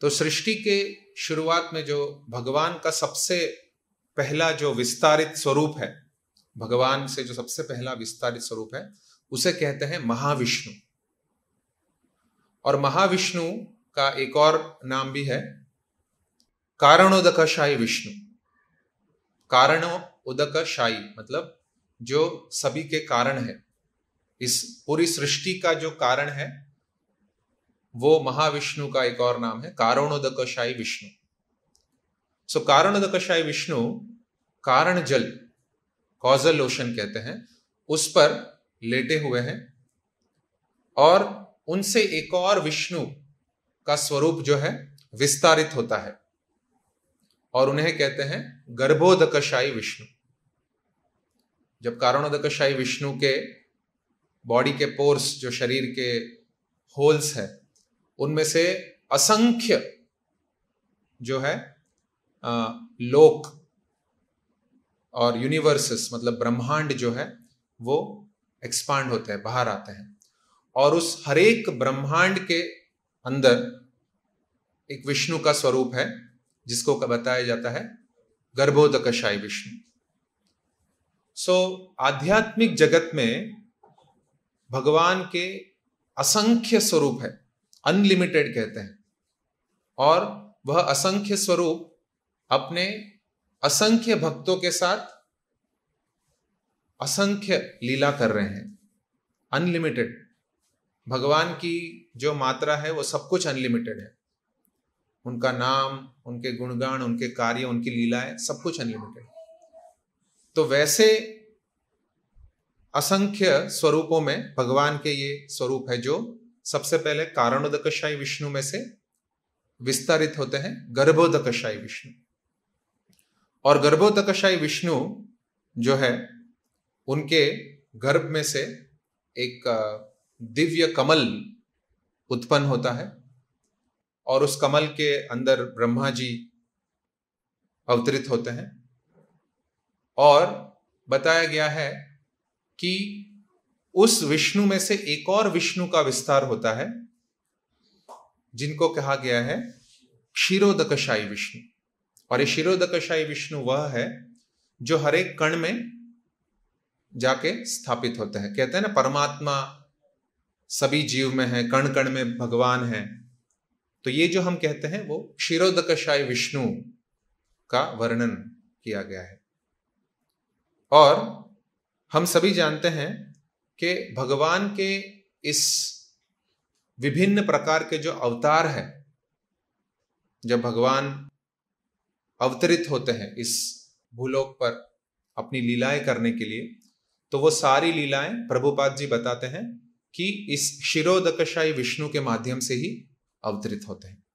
तो सृष्टि के शुरुआत में जो भगवान का सबसे पहला जो विस्तारित स्वरूप है भगवान से जो सबसे पहला विस्तारित स्वरूप है उसे कहते हैं महाविष्णु और महाविष्णु का एक और नाम भी है कारणोदकशाही विष्णु कारण उदकशाही मतलब जो सभी के कारण है इस पूरी सृष्टि का जो कारण है वो महाविष्णु का एक और नाम है कारणोदकशाई विष्णु सो so, विष्णु कारण जल कॉजल ओशन कहते हैं उस पर लेटे हुए हैं और उनसे एक और विष्णु का स्वरूप जो है विस्तारित होता है और उन्हें कहते हैं गर्भोदकशाई विष्णु जब कारणोदकशाई विष्णु के बॉडी के पोर्स जो शरीर के होल्स है उनमें से असंख्य जो है आ, लोक और यूनिवर्सेस मतलब ब्रह्मांड जो है वो एक्सपांड होते हैं बाहर आते हैं और उस हरेक ब्रह्मांड के अंदर एक विष्णु का स्वरूप है जिसको बताया जाता है गर्भोदकशाई विष्णु सो so, आध्यात्मिक जगत में भगवान के असंख्य स्वरूप है अनलिमिटेड कहते हैं और वह असंख्य स्वरूप अपने असंख्य भक्तों के साथ असंख्य लीला कर रहे हैं अनलिमिटेड भगवान की जो मात्रा है वो सब कुछ अनलिमिटेड है उनका नाम उनके गुणगान उनके कार्य उनकी लीलाएं सब कुछ अनलिमिटेड तो वैसे असंख्य स्वरूपों में भगवान के ये स्वरूप है जो सबसे पहले कारणोदकशाई विष्णु में से विस्तारित होते हैं गर्भोदकशाय विष्णु और गर्भोदकशाय विष्णु जो है उनके गर्भ में से एक दिव्य कमल उत्पन्न होता है और उस कमल के अंदर ब्रह्मा जी अवतरित होते हैं और बताया गया है कि उस विष्णु में से एक और विष्णु का विस्तार होता है जिनको कहा गया है क्षीरोदकशाई विष्णु और ये क्षीरोदकशाई विष्णु वह है जो हर एक कण में जाके स्थापित होता है कहते हैं ना परमात्मा सभी जीव में है कण कण में भगवान है तो ये जो हम कहते हैं वो क्षीरोदकशाई विष्णु का वर्णन किया गया है और हम सभी जानते हैं कि भगवान के इस विभिन्न प्रकार के जो अवतार है जब भगवान अवतरित होते हैं इस भूलोक पर अपनी लीलाएं करने के लिए तो वो सारी लीलाएं प्रभुपाद जी बताते हैं कि इस शिरोदकशाई विष्णु के माध्यम से ही अवतरित होते हैं